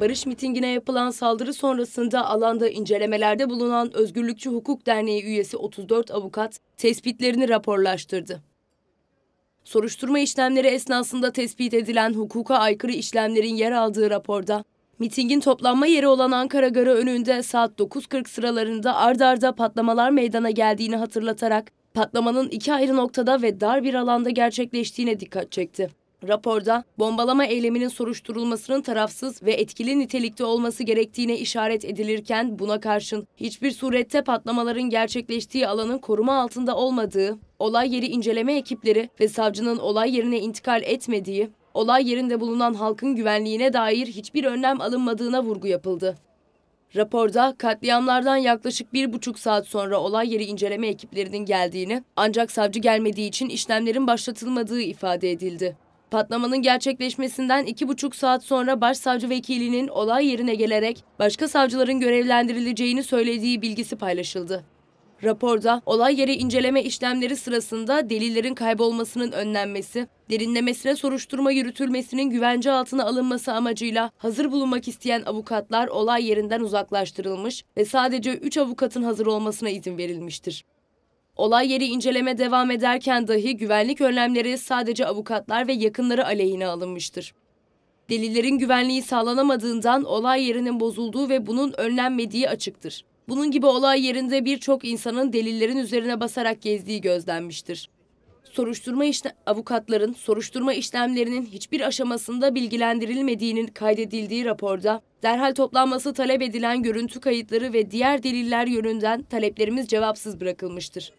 Barış mitingine yapılan saldırı sonrasında alanda incelemelerde bulunan Özgürlükçü Hukuk Derneği üyesi 34 avukat tespitlerini raporlaştırdı. Soruşturma işlemleri esnasında tespit edilen hukuka aykırı işlemlerin yer aldığı raporda Mitingin toplanma yeri olan Ankara Garı önünde saat 9.40 sıralarında ardarda arda patlamalar meydana geldiğini hatırlatarak patlamanın iki ayrı noktada ve dar bir alanda gerçekleştiğine dikkat çekti. Raporda bombalama eyleminin soruşturulmasının tarafsız ve etkili nitelikte olması gerektiğine işaret edilirken buna karşın hiçbir surette patlamaların gerçekleştiği alanın koruma altında olmadığı, olay yeri inceleme ekipleri ve savcının olay yerine intikal etmediği, olay yerinde bulunan halkın güvenliğine dair hiçbir önlem alınmadığına vurgu yapıldı. Raporda katliamlardan yaklaşık bir buçuk saat sonra olay yeri inceleme ekiplerinin geldiğini ancak savcı gelmediği için işlemlerin başlatılmadığı ifade edildi. Patlamanın gerçekleşmesinden iki buçuk saat sonra başsavcı vekilinin olay yerine gelerek başka savcıların görevlendirileceğini söylediği bilgisi paylaşıldı. Raporda olay yeri inceleme işlemleri sırasında delillerin kaybolmasının önlenmesi, derinlemesine soruşturma yürütülmesinin güvence altına alınması amacıyla hazır bulunmak isteyen avukatlar olay yerinden uzaklaştırılmış ve sadece 3 avukatın hazır olmasına izin verilmiştir. Olay yeri inceleme devam ederken dahi güvenlik önlemleri sadece avukatlar ve yakınları aleyhine alınmıştır. Delillerin güvenliği sağlanamadığından olay yerinin bozulduğu ve bunun önlenmediği açıktır. Bunun gibi olay yerinde birçok insanın delillerin üzerine basarak gezdiği gözlenmiştir. Soruşturma işle avukatların soruşturma işlemlerinin hiçbir aşamasında bilgilendirilmediğinin kaydedildiği raporda derhal toplanması talep edilen görüntü kayıtları ve diğer deliller yönünden taleplerimiz cevapsız bırakılmıştır.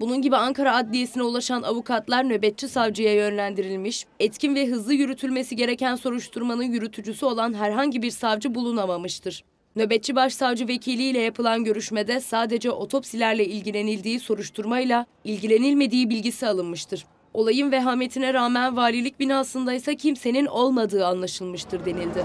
Bunun gibi Ankara Adliyesi'ne ulaşan avukatlar nöbetçi savcıya yönlendirilmiş, etkin ve hızlı yürütülmesi gereken soruşturmanın yürütücüsü olan herhangi bir savcı bulunamamıştır. Nöbetçi başsavcı vekiliyle yapılan görüşmede sadece otopsilerle ilgilenildiği soruşturmayla ilgilenilmediği bilgisi alınmıştır. Olayın vehametine rağmen valilik binasında ise kimsenin olmadığı anlaşılmıştır denildi.